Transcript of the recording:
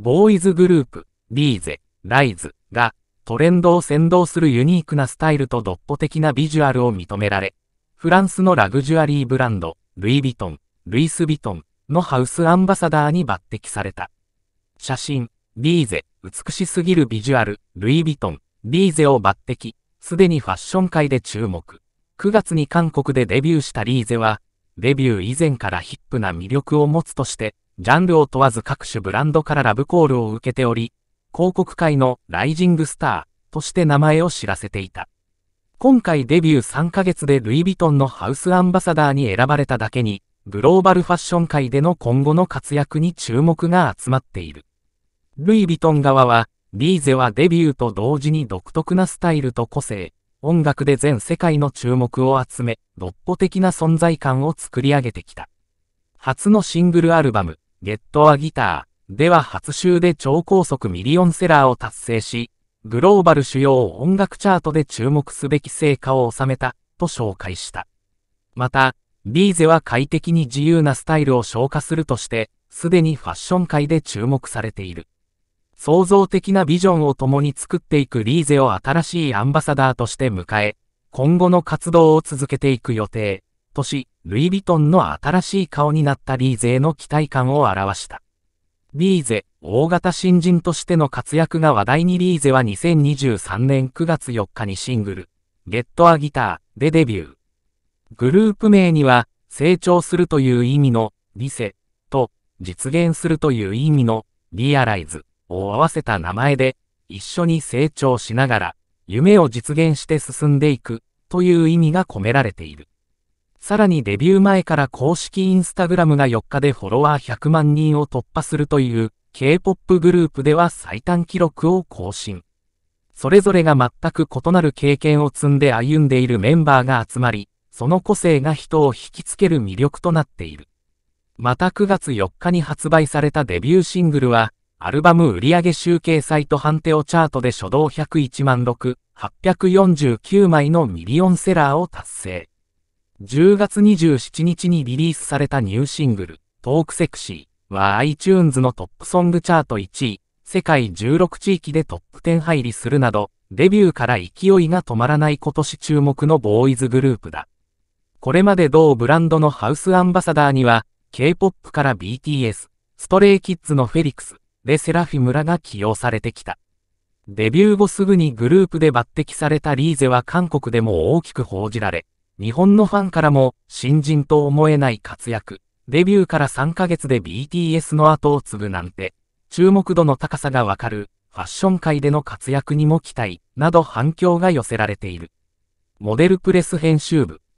ボーイズグループ、リーゼ、ライズがトレンドを先導するユニークなスタイルとドッポ的なビジュアルを認められ、フランスのラグジュアリーブランド、ルイ・ヴィトン、ルイス・ヴィトンのハウスアンバサダーに抜擢された。写真、リーゼ、美しすぎるビジュアル、ルイ・ヴィトン、リーゼを抜擢、すでにファッション界で注目。9月に韓国でデビューしたリーゼは、デビュー以前からヒップな魅力を持つとして、ジャンルを問わず各種ブランドからラブコールを受けており、広告界のライジングスターとして名前を知らせていた。今回デビュー3ヶ月でルイ・ヴィトンのハウスアンバサダーに選ばれただけに、グローバルファッション界での今後の活躍に注目が集まっている。ルイ・ヴィトン側は、リーゼはデビューと同時に独特なスタイルと個性、音楽で全世界の注目を集め、独歩的な存在感を作り上げてきた。初のシングルアルバム、ゲットアギターでは初週で超高速ミリオンセラーを達成し、グローバル主要音楽チャートで注目すべき成果を収めた、と紹介した。また、リーゼは快適に自由なスタイルを消化するとして、すでにファッション界で注目されている。創造的なビジョンを共に作っていくリーゼを新しいアンバサダーとして迎え、今後の活動を続けていく予定。年、ルイ・ヴィトンの新しい顔になったリーゼへの期待感を表した。リーゼ、大型新人としての活躍が話題にリーゼは2023年9月4日にシングル、ゲット・ア・ギターでデビュー。グループ名には、成長するという意味の、リセ、と、実現するという意味の、リアライズを合わせた名前で、一緒に成長しながら、夢を実現して進んでいく、という意味が込められている。さらにデビュー前から公式インスタグラムが4日でフォロワー100万人を突破するという K-POP グループでは最短記録を更新。それぞれが全く異なる経験を積んで歩んでいるメンバーが集まり、その個性が人を引きつける魅力となっている。また9月4日に発売されたデビューシングルは、アルバム売上集計サイト判定をチャートで初動101万6、849枚のミリオンセラーを達成。10月27日にリリースされたニューシングル、トークセクシーは iTunes のトップソングチャート1位、世界16地域でトップ10入りするなど、デビューから勢いが止まらない今年注目のボーイズグループだ。これまで同ブランドのハウスアンバサダーには、K-POP から BTS、ストレイキッズのフェリクス、レセラフィムが起用されてきた。デビュー後すぐにグループで抜擢されたリーゼは韓国でも大きく報じられ、日本のファンからも新人と思えない活躍、デビューから3ヶ月で BTS の後を継ぐなんて、注目度の高さがわかる、ファッション界での活躍にも期待、など反響が寄せられている。モデルプレス編集部